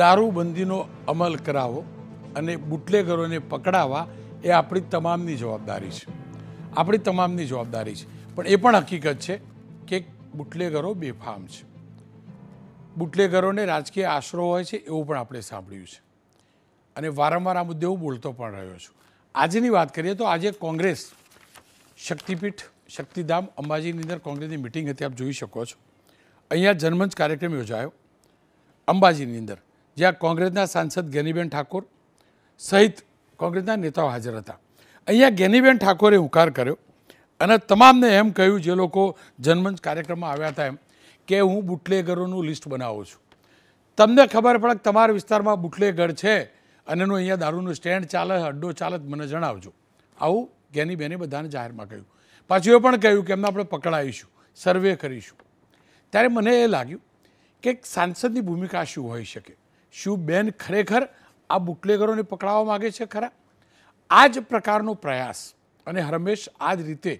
દારૂબંધીનો અમલ કરાવો અને બુટલેગરોને પકડાવવા એ આપણી તમામની જવાબદારી છે આપણી તમામની જવાબદારી છે પણ એ પણ હકીકત છે કે બુટલેગરો બેફામ છે બુટલેગરોને રાજકીય આશરો હોય છે એવું પણ આપણે સાંભળ્યું છે અને વારંવાર આ મુદ્દે હું બોલતો પણ રહ્યો છું આજની વાત કરીએ તો આજે કોંગ્રેસ શક્તિપીઠ શક્તિધામ અંબાજીની અંદર કોંગ્રેસની મિટિંગ હતી આપ જોઈ શકો છો અહીંયા જનમંચ કાર્યક્રમ યોજાયો અંબાજીની અંદર જ્યાં કોંગ્રેસના સાંસદ ગેનીબેન ઠાકોર સહિત કોંગ્રેસના નેતાઓ હાજર હતા અહીંયા ગેનીબેન ઠાકોરે હુંકાર કર્યો અને તમામને એમ કહ્યું જે લોકો જનમંચ કાર્યક્રમમાં આવ્યા હતા એમ કે હું બુટલેગરોનું લિસ્ટ બનાવું છું તમને ખબર પડે કે તમારા વિસ્તારમાં બુટલેગર છે અને એનું અહીંયા દારૂનું સ્ટેન્ડ ચાલે અડ્ડો ચાલે મને જણાવજો આવું ગેનીબેને બધાને જાહેરમાં કહ્યું પાછું એ પણ કહ્યું કે એમને આપણે પકડાવીશું સર્વે કરીશું ત્યારે મને એ લાગ્યું કે સાંસદની ભૂમિકા શું હોઈ શકે શું બેન ખરેખર આ બુટલેગરોને પકડાવવા માગે છે ખરા આ જ પ્રકારનો પ્રયાસ અને હરમેશ આ જ રીતે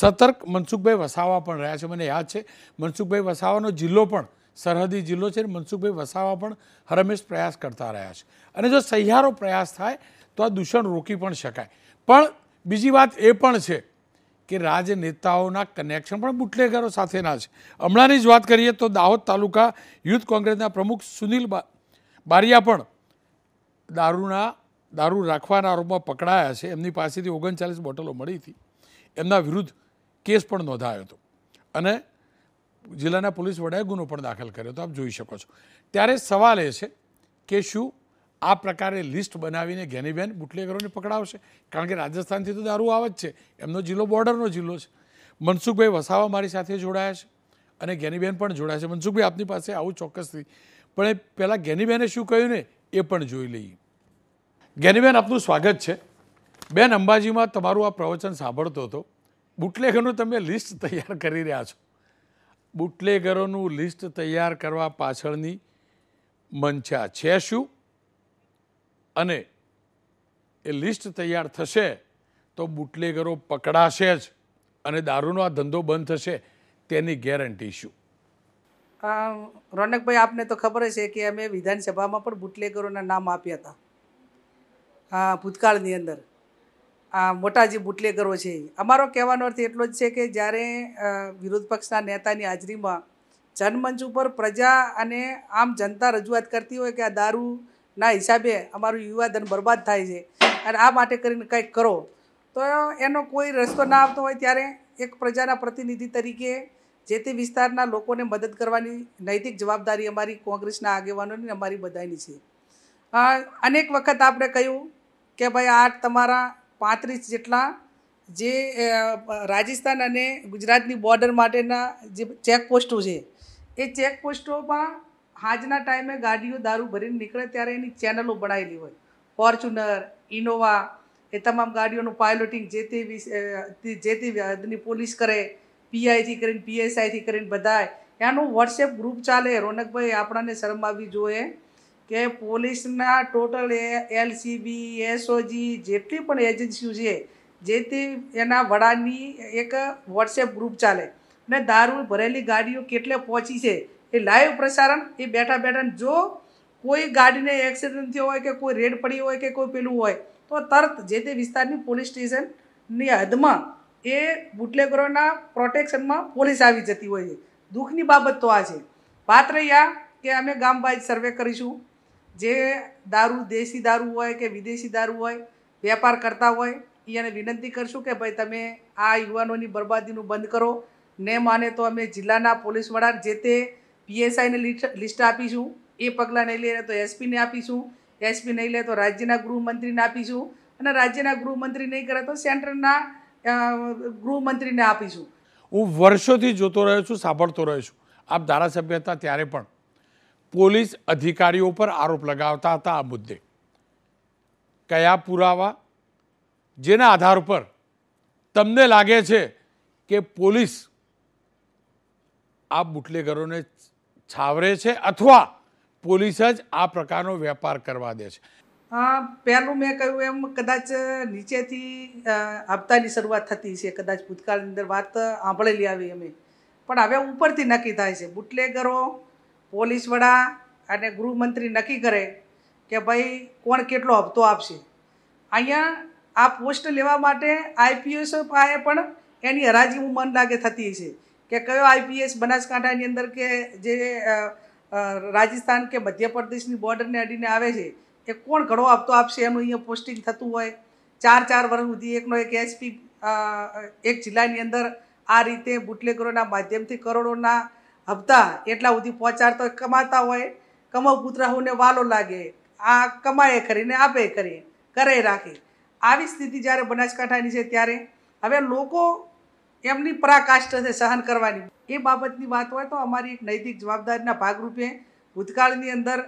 સતર્ક મનસુખભાઈ વસાવા પણ રહ્યા છે મને યાદ છે મનસુખભાઈ વસાવાનો જિલ્લો પણ સરહદી જિલ્લો છે મનસુખભાઈ વસાવા પણ હરમેશ પ્રયાસ કરતા રહ્યા છે અને જો સહિયારો પ્રયાસ થાય તો આ દૂષણ રોકી પણ શકાય પણ બીજી વાત એ પણ છે કે રાજનેતાઓના કનેક્શન પણ બુટલેગરો સાથેના છે હમણાંની જ વાત કરીએ તો દાહોદ તાલુકા યુથ કોંગ્રેસના પ્રમુખ સુનિલ બારિયા પણ દારૂના દારૂ રાખવાના આરોપમાં પકડાયા છે એમની પાસેથી ઓગણચાલીસ બોટલો મળી હતી એમના વિરુદ્ધ કેસ પણ નોંધાયો હતો અને જિલ્લાના પોલીસ વડાએ ગુનો પણ દાખલ કર્યો હતો આપ જોઈ શકો છો ત્યારે સવાલ એ છે કે શું આ પ્રકારે લિસ્ટ બનાવીને ઘેનીબેન બુટલેગરોને પકડાવશે કારણ કે રાજસ્થાનથી તો દારૂ આવ જ છે એમનો જિલ્લો બોર્ડરનો જિલ્લો છે મનસુખભાઈ વસાવા મારી સાથે જોડાયા છે અને ઘેનીબેન પણ જોડાયા છે મનસુખભાઈ આપની પાસે આવું ચોક્કસથી પણ એ પહેલાં ગેનીબેને શું કહ્યું ને એ પણ જોઈ લઈએ ગેનીબેન આપનું સ્વાગત છે બેન અંબાજીમાં તમારું આ પ્રવચન સાંભળતો હતો બુટલેગરનું તમે લિસ્ટ તૈયાર કરી રહ્યા છો બુટલેગરોનું લિસ્ટ તૈયાર કરવા પાછળની મંચા છે શું અને એ લિસ્ટ તૈયાર થશે તો બુટલેગરો પકડાશે જ અને દારૂનો આ ધંધો બંધ થશે તેની ગેરંટી શું રોનકભાઈ આપને તો ખબર છે કે અમે વિધાનસભામાં પણ બુટલેગરોના નામ આપ્યા હતા હા ભૂતકાળની અંદર આ મોટાજી બુટલેગરો છે અમારો કહેવાનો અર્થ એટલો જ છે કે જ્યારે વિરોધ પક્ષના નેતાની હાજરીમાં જનમંચ ઉપર પ્રજા અને આમ જનતા રજૂઆત કરતી હોય કે આ દારૂના હિસાબે અમારું યુવાધન બરબાદ થાય છે અને આ માટે કરીને કંઈક કરો તો એનો કોઈ રસ્તો ના આવતો હોય ત્યારે એક પ્રજાના પ્રતિનિધિ તરીકે જે તે વિસ્તારના લોકોને મદદ કરવાની નૈતિક જવાબદારી અમારી કોંગ્રેસના આગેવાનોની અમારી બધાની છે અનેક વખત આપણે કહ્યું કે ભાઈ આ તમારા પાંત્રીસ જેટલા જે રાજસ્થાન અને ગુજરાતની બોર્ડર માટેના જે ચેકપોસ્ટો છે એ ચેકપોસ્ટોમાં આજના ટાઈમે ગાડીઓ દારૂ ભરીને નીકળે ત્યારે એની ચેનલો બનાવેલી હોય ફોર્ચ્યુનર ઇનોવા એ તમામ ગાડીઓનું પાયલોટિંગ જે તે જે તે પોલીસ કરે પીઆઈથી કરીને પીએસઆઈથી કરીને બધાય ત્યાંનું વોટ્સએપ ગ્રુપ ચાલે રોનકભાઈ આપણાને શરમાવી જોઈએ કે પોલીસના ટોટલ એલસીબી એસઓજી જેટલી પણ એજન્સીઓ છે જે તે એના વડાની એક વોટ્સએપ ગ્રુપ ચાલે ને દારૂ ભરેલી ગાડીઓ કેટલે પહોંચી છે એ લાઈવ પ્રસારણ એ બેઠા બેઠા જો કોઈ ગાડીને એક્સિડન્ટ થયો હોય કે કોઈ રેડ પડી હોય કે કોઈ પેલું હોય તો તરત જે તે વિસ્તારની પોલીસ સ્ટેશનની હદમાં એ બુટલેગરોના પ્રોટેક્શનમાં પોલીસ આવી જતી હોય છે દુઃખની બાબત તો આ છે વાત રહ્યા કે અમે ગામ વાઇઝ સર્વે કરીશું જે દારૂ દેશી દારૂ હોય કે વિદેશી દારૂ હોય વેપાર કરતા હોય એને વિનંતી કરશું કે ભાઈ તમે આ યુવાનોની બરબાદીનું બંધ કરો ને માને તો અમે જિલ્લાના પોલીસ વડા જે તે પીએસઆઈને લિસ્ટ આપીશું એ પગલાં નહીં લે તો એસપીને આપીશું એસપી નહીં લે તો રાજ્યના ગૃહમંત્રીને આપીશું અને રાજ્યના ગૃહમંત્રી નહીં કરે તો સેન્ટરના ગૃહમંત્રીને આપીશું હું વર્ષોથી જોતો રહ્યો છું સાંભળતો રહ્યો છું આપ ધારાસભ્ય હતા ત્યારે પણ પોલીસ અધિકારીઓ પર આરોપ લગાવતા હતા આ મુદ્દે કયા પુરાવા જેના આધાર પર તમને લાગે છે કે પોલીસ આ બુટલેગરોને છાવરે છે અથવા પોલીસ જ આ પ્રકારનો વેપાર કરવા દે છે પહેલું મેં કહ્યું એમ કદાચ નીચેથી હપ્તાની શરૂઆત થતી છે કદાચ ભૂતકાળની અંદર વાત આંભળેલી આવી અમે પણ હવે ઉપરથી નક્કી થાય છે બુટલેગરો પોલીસ વડા અને ગૃહમંત્રી નક્કી કરે કે ભાઈ કોણ કેટલો હપ્તો આપશે અહીંયા આ પોસ્ટ લેવા માટે આઈપીએસ પાસે પણ એની હરાજી હું મન લાગે થતી છે કે કયો આઈપીએસ બનાસકાંઠાની અંદર કે જે રાજસ્થાન કે મધ્યપ્રદેશની બોર્ડરને અડીને આવે છે એ કોણ ઘણો આપતો આપશે એનું અહીંયા પોસ્ટિંગ થતું હોય ચાર ચાર વર્ષ સુધી એકનો એક એસપી એક જિલ્લાની અંદર આ રીતે બુટલેગરોના માધ્યમથી કરોડોના હપ્તા એટલા સુધી પહોંચાડતા હોય કમાતા હોય કમાવ પુત્રાહોને વાલો લાગે આ કમાએ કરીને આપે કરી કરે રાખે આવી સ્થિતિ જ્યારે બનાસકાંઠાની છે ત્યારે હવે લોકો એમની પરાકાષ્ઠ છે સહન કરવાની એ બાબતની વાત હોય તો અમારી એક નૈતિક જવાબદારીના ભાગરૂપે ભૂતકાળની અંદર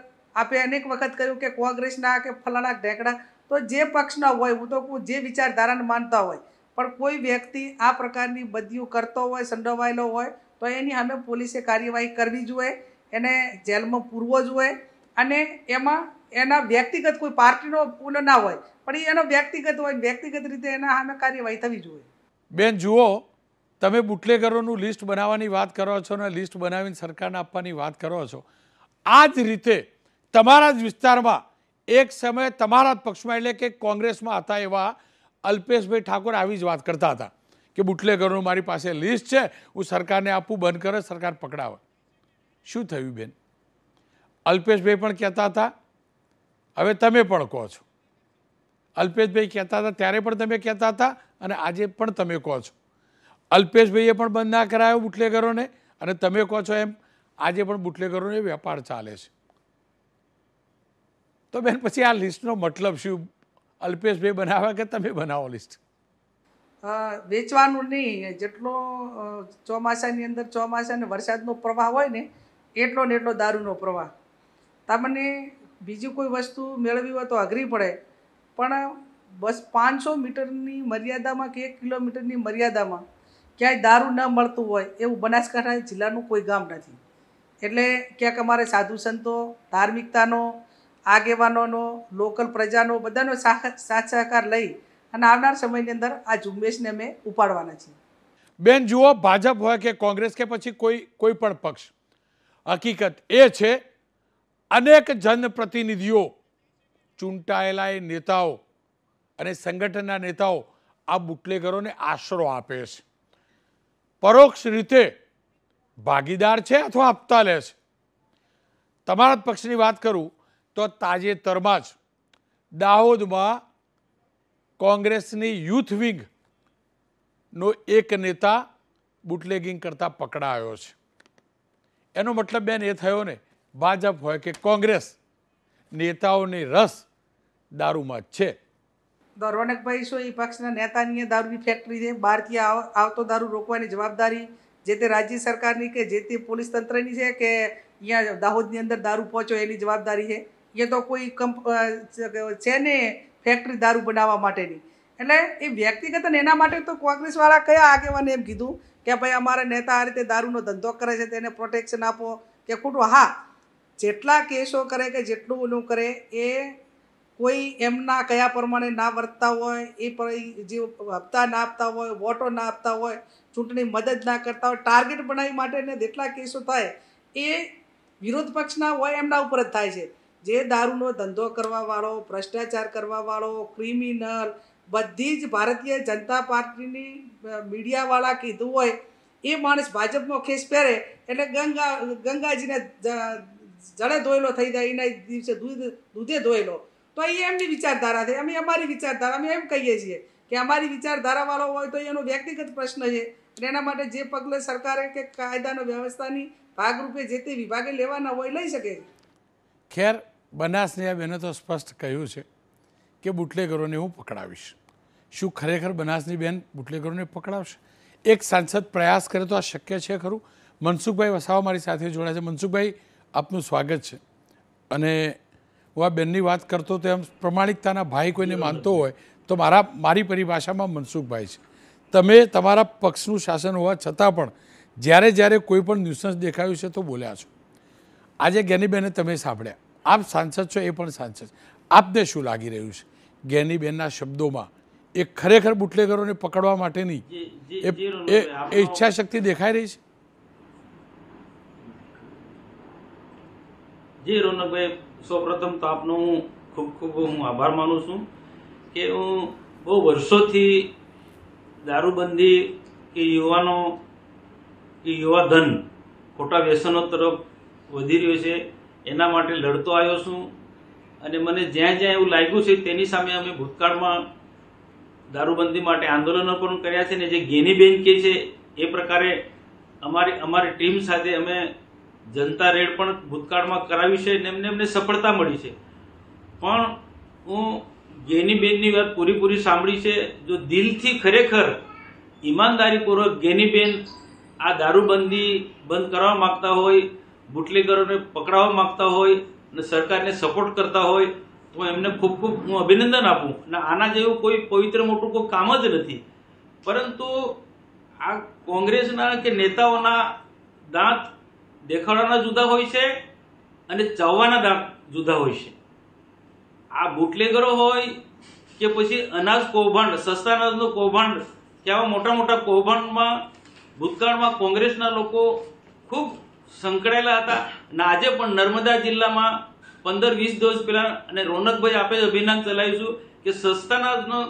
આપે અનેક વખત કહ્યું કે કોંગ્રેસના કે ફલાણા ઢેકડા તો જે પક્ષના હોય હું તો કહું જે વિચારધારાને માનતા હોય પણ કોઈ વ્યક્તિ આ પ્રકારની બદીઓ કરતો હોય સંડોવાયેલો હોય તો એની સામે પોલીસે કાર્યવાહી કરવી જોઈએ એને જેલમાં પૂરવો જોઈએ અને એમાં એના વ્યક્તિગત કોઈ પાર્ટીનો પુલ ના હોય પણ એનો વ્યક્તિગત હોય વ્યક્તિગત રીતે એના સામે કાર્યવાહી થવી જોઈએ બેન જુઓ તમે બુટલેગરોનું લિસ્ટ બનાવવાની વાત કરો છો અને લિસ્ટ બનાવીને સરકારને આપવાની વાત કરો છો આ જ રીતે તમારા જ વિસ્તારમાં એક સમયે તમારા જ પક્ષમાં એટલે કે કોંગ્રેસમાં હતા એવા અલ્પેશભાઈ ઠાકોર આવી જ વાત કરતા હતા કે બુટલેગરનું મારી પાસે લિસ્ટ છે હું સરકારને આપવું બંધ કરે સરકાર પકડાવે શું થયું બેન અલ્પેશભાઈ પણ કહેતા હતા હવે તમે પણ કહો છો અલ્પેશભાઈ કહેતા હતા ત્યારે પણ તમે કહેતા હતા અને આજે પણ તમે કહો છો અલ્પેશભાઈએ પણ બંધ ના કરાયો બુટલેગરોને અને તમે કહો છો એમ આજે પણ બુટલેગરોને વેપાર ચાલે છે તો બેન પછી આ લિસ્ટનો મતલબ શું અલ્પેશભાઈ બનાવે કે તમે બનાવો લિસ્ટ વેચવાનું નહીં જેટલો ચોમાસાની અંદર ચોમાસાને વરસાદનો પ્રવાહ હોય ને એટલો ને એટલો દારૂનો પ્રવાહ તમને બીજી કોઈ વસ્તુ મેળવી હોય તો અઘરી પડે પણ બસ પાંચસો મીટરની મર્યાદામાં કે એક કિલોમીટરની મર્યાદામાં ક્યાંય દારૂ ન મળતું હોય એવું બનાસકાંઠા જિલ્લાનું કોઈ ગામ નથી એટલે ક્યાંક અમારે સાધુ સંતો ધાર્મિકતાનો આગેવાનોનો લોકલ પ્રજાનો બધાનો સાથ સહકાર લઈ અને આવનાર સમયની અંદર આ ઝુંબેશને અમે ઉપાડવાના છીએ બેન જુઓ ભાજપ હોય કે કોંગ્રેસ કે પછી કોઈ કોઈ પણ પક્ષ હકીકત એ છે અનેક જનપ્રતિનિધિઓ ચૂંટાયેલા એ નેતાઓ અને સંગઠનના નેતાઓ આ બુટલેગરોને આશરો આપે છે પરોક્ષ રીતે ભાગીદાર છે અથવા આપતા લે છે તમારા પક્ષની વાત કરું તો તાજેતરમાં જ દાહોદમાં કોંગ્રેસની યુથ વિંગનો એક નેતા બુટલેગિંગ કરતા પકડાયો છે એનો મતલબ બેન એ થયો ને ભાજપ હોય કે કોંગ્રેસ નેતાઓને રસ દારૂમાં જ છે રોનકભાઈ શું એ પક્ષના નેતાની દારૂની ફેક્ટરી છે બહારથી આવતો દારૂ રોકવાની જવાબદારી જે તે રાજ્ય સરકારની કે જે તે પોલીસ તંત્રની છે કે અહીંયા દાહોદની અંદર દારૂ પહોંચો એની જવાબદારી છે એ તો કોઈ કંપ છે ને ફેક્ટરી દારૂ બનાવવા માટેની એટલે એ વ્યક્તિગત અને એના માટે તો કોંગ્રેસવાળા કયા આગેવાને એમ કીધું કે ભાઈ અમારા નેતા આ રીતે દારૂનો ધંધો કરે છે તેને પ્રોટેક્શન આપો કે ખોટું હા જેટલા કેસો કરે કે જેટલું ઓલું કરે એ કોઈ એમના કયા પ્રમાણે ના વર્તતા હોય એ જે હપ્તા ના આપતા હોય વોટો ના આપતા હોય ચૂંટણી મદદ ના કરતા હોય ટાર્ગેટ બનાવી માટેને જેટલા કેસો થાય એ વિરોધ પક્ષના હોય એમના ઉપર જ થાય છે જે દારૂનો ધંધો કરવાવાળો ભ્રષ્ટાચાર કરવાવાળો ક્રિમિનલ બધી જ ભારતીય જનતા પાર્ટીની મીડિયાવાળા કીધું હોય એ માણસ ભાજપનો ખેસ પહેરે એટલે ગંગા ગંગાજીને જળે ધોયેલો થઈ જાય એના દિવસે દૂધ દૂધે ધોયેલો તો એ એમની વિચારધારા છે અમે અમારી વિચારધારા અમે એમ કહીએ છીએ કે અમારી વિચારધારાવાળો હોય તો એનો વ્યક્તિગત પ્રશ્ન છે અને એના માટે જે પગલે સરકારે કે કાયદાનો વ્યવસ્થાની ભાગરૂપે જે તે વિભાગે લેવાના હોય લઈ શકે ખેર બનાસની આ બહેને તો સ્પષ્ટ કહ્યું છે કે બુટલેગરોને હું પકડાવીશ શું ખરેખર બનાસની બેન બુટલેગરોને પકડાવશે એક સાંસદ પ્રયાસ કરે તો આ શક્ય છે ખરું મનસુખભાઈ વસાવા મારી સાથે જોડાયા છે મનસુખભાઈ આપનું સ્વાગત છે અને હું આ બેનની વાત કરતો તો એમ પ્રમાણિકતાના ભાઈ કોઈને માનતો હોય તો મારા મારી પરિભાષામાં મનસુખભાઈ છે તમે તમારા પક્ષનું શાસન હોવા છતાં પણ જ્યારે જ્યારે કોઈ પણ ન્યુસન્સ દેખાયું છે તો બોલ્યા છો આજે જ્ઞાનીબેને તમે સાંભળ્યા આપ સાંસદ છો એ પણ સાંસદ આપને શું લાગી રહ્યું છે ગેનીબેનના શબ્દોમાં એ ખરેખર બુટલેગરોને પકડવા માટેની એ એ ઈચ્છાશક્તિ દેખાઈ રહી છે જી રોનકભાઈ સૌપ્રથમ તો આપનો હું ખૂબ ખૂબ હું આભાર માનું છું કે હું બહુ વર્ષોથી દારૂબંધી કે યુવાનો કે યુવાધન ખોટા વ્યસનો તરફ વધી રહ્યો છે એના માટે લડતો આવ્યો છું અને મને જ્યાં જ્યાં એવું લાગ્યું છે તેની સામે અમે ભૂતકાળમાં દારૂબંધી માટે આંદોલનો પણ કર્યા છે ને જે ગેનીબેન કે છે એ પ્રકારે અમારી અમારી ટીમ સાથે અમે જનતા રેડ પણ ભૂતકાળમાં કરાવી છે ને એમને એમને સફળતા મળી છે પણ હું ગેનીબેનની વાત પૂરીપૂરી સાંભળી છે જો દિલથી ખરેખર ઈમાનદારીપૂર્વક ગેનીબેન આ દારૂબંધી બંધ કરવા માગતા હોય બુટલેગરોને પકડાવવા માગતા હોય અને સરકારને સપોર્ટ કરતા હોય તો એમને ખૂબ ખૂબ હું અભિનંદન આપું અને આના જેવું કોઈ પવિત્ર મોટું કોઈ કામ જ નથી પરંતુ આ કોંગ્રેસના કે નેતાઓના દાંત દેખાડવાના જુદા હોય છે અને ચાવવાના દાંત જુદા હોય છે આ બુટલેગરો હોય કે પછી અનાજ કૌભાંડ સસ્તા અનાજનું કૌભાંડ કે આવા મોટા મોટા કૌભાંડમાં ભૂતકાળમાં કોંગ્રેસના લોકો ખૂબ સંકળાયેલા હતા અને આજે પણ નર્મદા જિલ્લામાં પંદર વીસ દિવસ પહેલાં અને રોનકભાઈ આપે અભિયાન ચલાવીશું કે સસ્તાના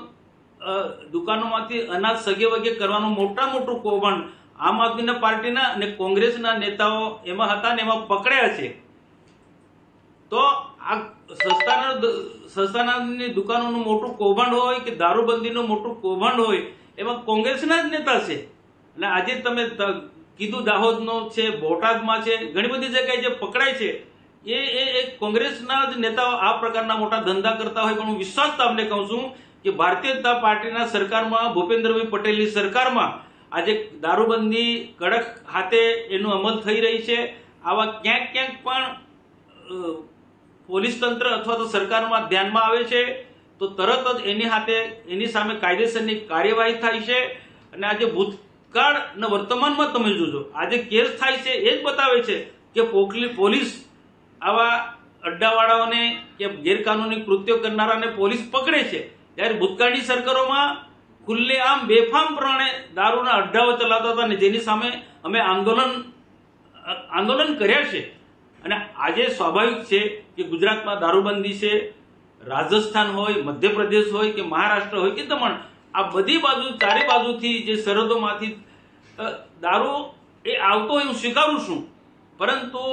દુકાનોમાંથી અનાજ સગે વગે કરવાનું મોટા મોટું કૌભાંડ આમ આદમીના પાર્ટીના અને કોંગ્રેસના નેતાઓ એમાં હતા ને એમાં પકડ્યા છે તો આ સસ્તાના સસ્તાનાની દુકાનોનું મોટું કૌભાંડ હોય કે દારૂબંધીનું મોટું કૌભાંડ હોય એમાં કોંગ્રેસના જ નેતા છે અને આજે તમે કીધું દાહોદનો છે બોટાદમાં છે ઘણી બધી જગ્યાએ જે પકડાય છે એ એ કોંગ્રેસના જ નેતાઓ આ પ્રકારના મોટા ધંધા કરતા હોય પણ હું વિશ્વાસ તમને કહું છું કે ભારતીય જનતા પાર્ટીના સરકારમાં ભૂપેન્દ્રભાઈ પટેલની સરકારમાં આજે દારૂબંધી કડક હાથે એનું અમલ થઈ રહી છે આવા ક્યાંક ક્યાંક પણ પોલીસ તંત્ર અથવા તો સરકારમાં ધ્યાનમાં આવે છે તો તરત જ એની હાથે એની સામે કાયદેસરની કાર્યવાહી થાય છે અને આજે ભૂત ભૂતકાળના વર્તમાનમાં તમે જોજો આજે કેસ થાય છે એ જ બતાવે છે કે પોકલી પોલીસ આવા અડ્ડાવાળાઓને કે ગેરકાનૂની કૃત્યો કરનારાને પોલીસ પકડે છે ત્યારે ભૂતકાળની સરકારોમાં ખુલ્લેઆમ બેફામ પ્રમાણે દારૂના અડ્ડાઓ ચલાવતા હતા અને જેની સામે અમે આંદોલન આંદોલન કર્યા છે અને આજે સ્વાભાવિક છે કે ગુજરાતમાં દારૂબંધી છે રાજસ્થાન હોય મધ્યપ્રદેશ હોય કે મહારાષ્ટ્ર હોય કે દમણ આ બધી બાજુ ચારે બાજુથી જે સરહદોમાંથી દારૂ એ આવતો હોય હું સ્વીકારું છું પરંતુ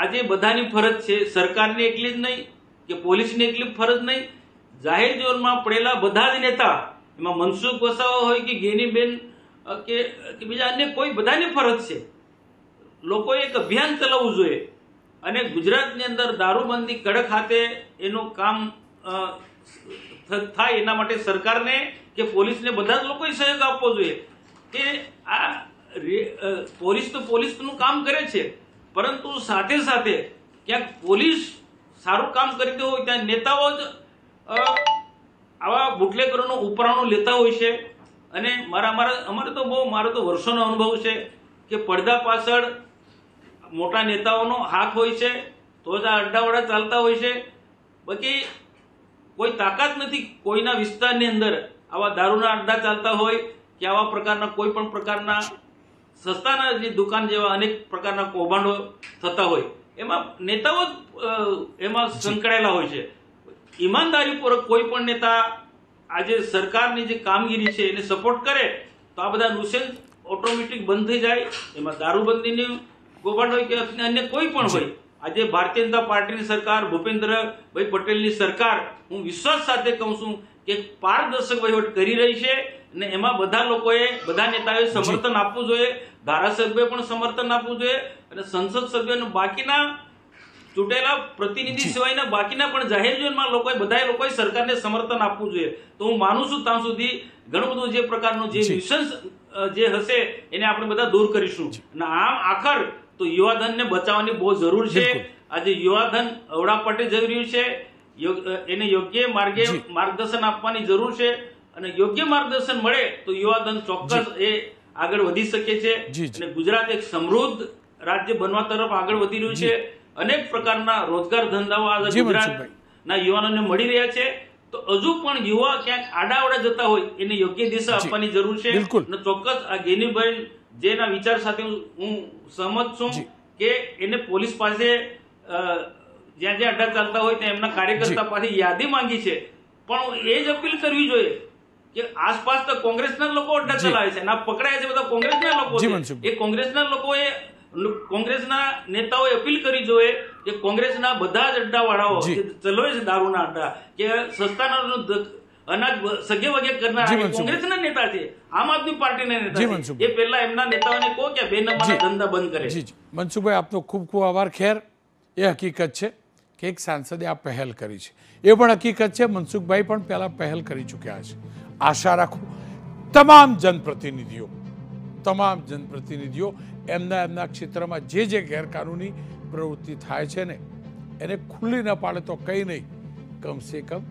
આજે બધાની ફરજ છે સરકારની એટલી જ નહીં કે પોલીસની એકલી ફરજ નહીં જાહેર જીવનમાં પડેલા બધા જ નેતા એમાં મનસુખ વસાવા હોય કે ગેનીબેન કે બીજા અન્ય કોઈ બધાની ફરજ છે લોકોએ એક અભિયાન ચલાવવું જોઈએ અને ગુજરાતની અંદર દારૂબંધી કડક હાથે એનું કામ થાય એના માટે સરકારને કે પોલીસને બધા જ લોકોએ સહયોગ આપવો જોઈએ કે આ પોલીસ તો પોલીસનું કામ કરે છે પરંતુ સાથે સાથે ક્યાંક પોલીસ સારું કામ કરતી હોય ત્યાં નેતાઓ જ આવા બુટલેકરોનો ઉપરાણો લેતા હોય છે અને મારા મારા અમારે તો બહુ મારો તો વર્ષોનો અનુભવ છે કે પડદા પાછળ મોટા નેતાઓનો હાથ હોય છે તો જ આ અડ્ડાવડા ચાલતા હોય છે બાકી કોઈ તાકાત નથી કોઈના વિસ્તારની અંદર આવા દારૂના અડ્ડા ચાલતા હોય કે આવા પ્રકારના કોઈ પણ પ્રકારના સસ્તાના જે દુકાન જેવા અનેક પ્રકારના કૌભાંડો થતા હોય એમાં નેતાઓ એમાં સંકળાયેલા હોય છે ઈમાનદારીપૂર્વક કોઈ પણ નેતા આજે સરકારની જે કામગીરી છે એને સપોર્ટ કરે તો આ બધા નુસેન્સ ઓટોમેટિક બંધ થઈ જાય એમાં દારૂબંધીની કૌભાંડ હોય કે અન્ય કોઈ પણ હોય આજે ભારતીય જનતા પાર્ટીની સરકાર ભૂપેન્દ્રભાઈ પટેલની સરકાર હું વિશ્વાસ સાથે કહું છું એક પારદર્શક વહીવટ કરી રહી છે અને એમાં બધા લોકોએ બધા નેતાઓએ સમર્થન આપવું જોઈએ ધારાસભ્યોએ પણ સમર્થન આપવું જોઈએ અને સંસદ સભ્યોને બાકીના ચૂંટેલા પ્રતિનિધિ સિવાયના બાકીના પણ જાહેર જીવનમાં લોકોએ બધા લોકોએ સરકારને સમર્થન આપવું જોઈએ તો હું માનું છું ત્યાં સુધી ઘણું બધું જે પ્રકારનું જે ન્યુસન્સ જે હશે એને આપણે બધા દૂર કરીશું અને આમ આખર તો યુવાધનને બચાવવાની બહુ જરૂર છે આજે યુવાધન અવડા પટે જઈ રહ્યું છે એને યોગ્ય માર્ગે માર્ગદર્શન આપવાની જરૂર છે અને યોગ્ય માર્ગદર્શન મળે તો યુવાધન ચોક્કસ એ આગળ વધી શકે છે અને ગુજરાત એક સમૃદ્ધ રાજ્ય બનવા તરફ આગળ વધી રહ્યું છે અનેક પ્રકારના રોજગાર ધંધાઓ આજે ગુજરાતના યુવાનોને મળી રહ્યા છે તો હજુ પણ યુવા ક્યાંક આડાવડા જતા હોય એને યોગ્ય દિશા આપવાની જરૂર છે અને ચોક્કસ આ ગેનીબેન જેના વિચાર સાથે હું સહમત છું કે એને પોલીસ પાસે જ્યાં જ્યાં અડ્ડા ચાલતા હોય ત્યાં એમના કાર્યકર્તા પાસે યાદી માંગી છે પણ એ જ અપીલ કરવી જોઈએ કે આસપાસ તો કોંગ્રેસના લોકો અડ્ડા ચલાવે છે ના પકડાય છે બધા કોંગ્રેસના લોકો એ કોંગ્રેસના લોકોએ કોંગ્રેસના નેતાઓએ અપીલ કરી જોઈએ કે કોંગ્રેસના બધા જ અડ્ડા વાળાઓ ચલાવે છે દારૂના અડ્ડા કે સસ્તાના અનાજ સગે વગે કરનાર કોંગ્રેસના નેતા છે આમ આદમી પાર્ટીના નેતા છે એ પહેલા એમના નેતાઓને કહો કે બે નંબરના ધંધા બંધ કરે મનસુખભાઈ આપનો ખૂબ ખૂબ આભાર ખેર એ હકીકત છે કે એક સાંસદે આ પહેલ કરી છે એ પણ હકીકત છે મનસુખભાઈ પણ પહેલાં પહેલ કરી ચૂક્યા છે આશા રાખું તમામ જનપ્રતિનિધિઓ તમામ જનપ્રતિનિધિઓ એમના એમના ક્ષેત્રમાં જે જે ગેરકાનૂની પ્રવૃત્તિ થાય છે ને એને ખુલ્લી ન પાડે તો કંઈ નહીં કમસે કમ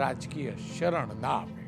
રાજકીય શરણ ના